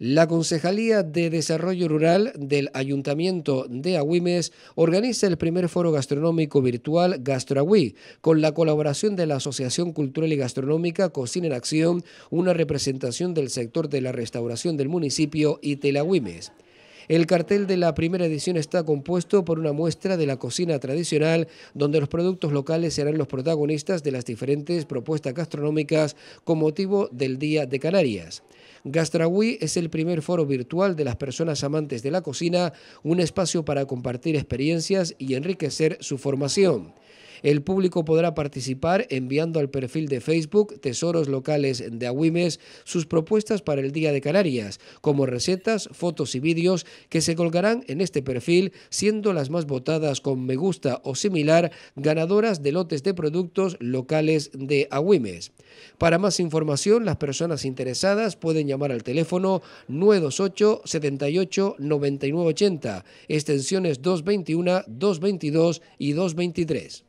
La Concejalía de Desarrollo Rural del Ayuntamiento de Agüimes organiza el primer foro gastronómico virtual GastroAgüí, con la colaboración de la Asociación Cultural y Gastronómica Cocina en Acción, una representación del sector de la restauración del municipio y Telagüimes. El cartel de la primera edición está compuesto por una muestra de la cocina tradicional, donde los productos locales serán los protagonistas de las diferentes propuestas gastronómicas con motivo del Día de Canarias. Gastrawi es el primer foro virtual de las personas amantes de la cocina, un espacio para compartir experiencias y enriquecer su formación. El público podrá participar enviando al perfil de Facebook Tesoros Locales de Agüimes sus propuestas para el Día de Canarias, como recetas, fotos y vídeos que se colgarán en este perfil, siendo las más votadas con me gusta o similar ganadoras de lotes de productos locales de Agüimes. Para más información, las personas interesadas pueden llamar al teléfono 928 78 99 extensiones 221, 222 y 223.